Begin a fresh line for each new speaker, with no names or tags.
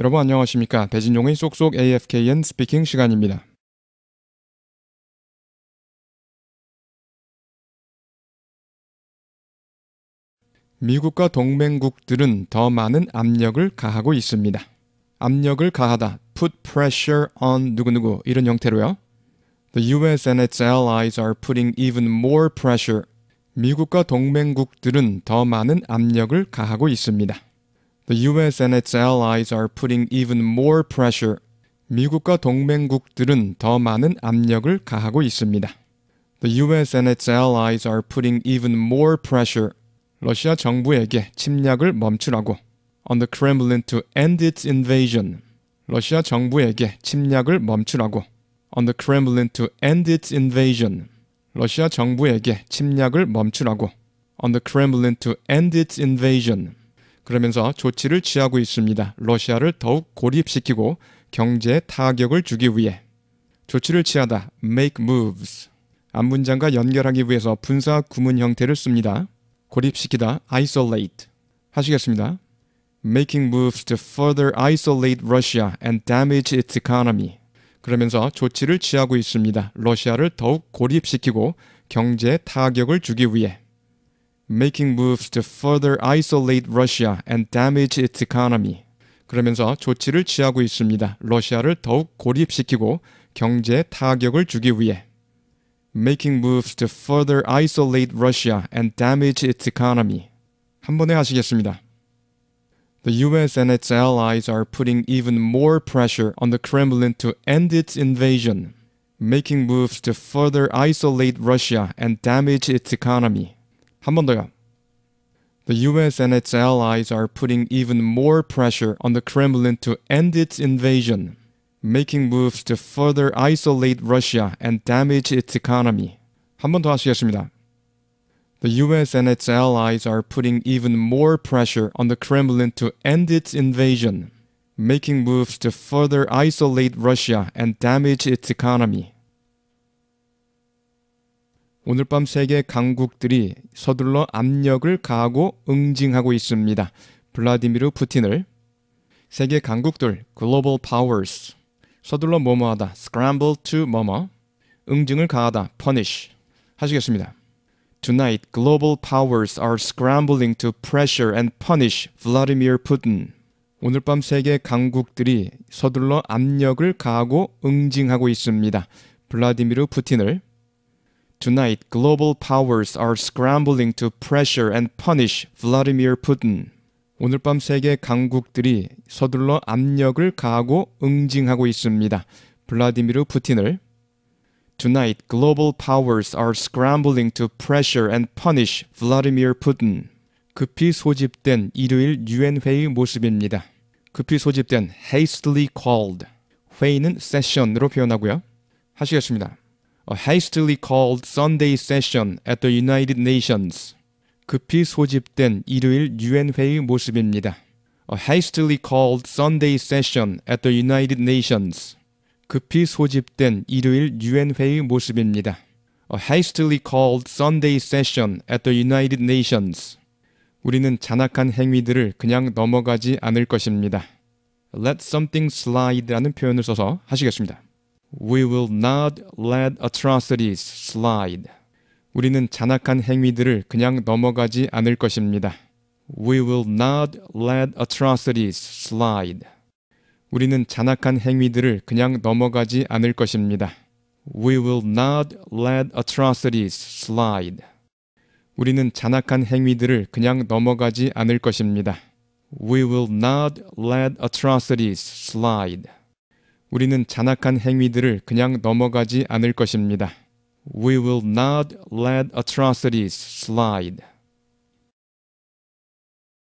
여러분 안녕하십니까? 배진용의 쏙쏙 AFKN 스피킹 시간입니다. 미국과 동맹국들은 더 많은 압력을 가하고 있습니다. 압력을 가하다, put pressure on 누구누구 이런 형태로요. The US and its allies are putting even more pressure. 미국과 동맹국들은 더 많은 압력을 가하고 있습니다. The US and its allies are putting even more pressure. 미국과 동맹국들은 더 많은 압력을 가하고 있습니다. The US and its allies are putting even more pressure. 러시아 정부에게 침략을 멈추라고. On the Kremlin to end its invasion. 러시아 정부에게 침략을 멈추라고. On the Kremlin to end its invasion. 러시아 정부에게 침략을 멈추라고. On the Kremlin to end its invasion. 그러면서 조치를 취하고 있습니다. 러시아를 더욱 고립시키고 경제에 타격을 주기 위해 조치를 취하다 make moves 앞문장과 연결하기 위해서 분사 구문 형태를 씁니다. 고립시키다 isolate 하시겠습니다. making moves to further isolate Russia and damage its economy 그러면서 조치를 취하고 있습니다. 러시아를 더욱 고립시키고 경제에 타격을 주기 위해 making moves to further isolate Russia and damage its economy. 그러면서 조치를 취하고 있습니다. 러시아를 더욱 고립시키고 경제 타격을 주기 위해. making moves to further isolate Russia and damage its economy. 한 번에 하시겠습니다. The US and its allies are putting even more pressure on the Kremlin to end its invasion, making moves to further isolate Russia and damage its economy. 한번 더요. The US and its allies are putting even more pressure on the Kremlin to end its invasion, making moves to further isolate Russia and damage its economy. 한번더 하시겠습니다. The US and its allies are putting even more pressure on the Kremlin to end its invasion, making moves to further isolate Russia and damage its economy. 오늘 밤 세계 강국들이 서둘러 압력을 가하고 응징하고 있습니다. 블라디미르 푸틴을 세계 강국들 (global powers) 서둘러 뭐뭐하다 (scramble to) 뭐뭐 응징을 가하다 (punish) 하시겠습니다. Tonight, global powers are scrambling to pressure and punish Vladimir Putin. 오늘 밤 세계 강국들이 서둘러 압력을 가하고 응징하고 있습니다. 블라디미르 푸틴을 Tonight, global powers are scrambling to pressure and punish Vladimir Putin. 오늘 밤 세계 강국들이 서둘러 압력을 가하고 응징하고 있습니다. 블라디미르 푸틴을 Tonight, global powers are scrambling to pressure and punish Vladimir Putin. 급히 소집된 일요일 유엔 회의 모습입니다. 급히 소집된 hastily called 회의는 세션으로 표현하고요. 하시겠습니다. hastily called Sunday session at the United Nations. 급히 소집된 일요일 유엔 회의 모습입니다. hastily called Sunday session at the United Nations. 급히 소집된 일요일 유엔 회의 모습입니다. hastily called Sunday session at the United Nations. 우리는 잔악한 행위들을 그냥 넘어가지 않을 것입니다. Let something slide라는 표현을 써서 하시겠습니다. We will not let atrocities slide. 우리는 잔악한 행위들을 그냥 넘어가지 않을 것입니다. We will not let atrocities slide. 우리는 잔악한 행위들을 그냥 넘어가지 않을 것입니다. We will not let atrocities slide. 우리는 잔악한 행위들을 그냥 넘어가지 않을 것입니다. We will not let atrocities slide. 우리는 잔악한 행위들을 그냥 넘어가지 않을 것입니다. We will not let atrocities slide.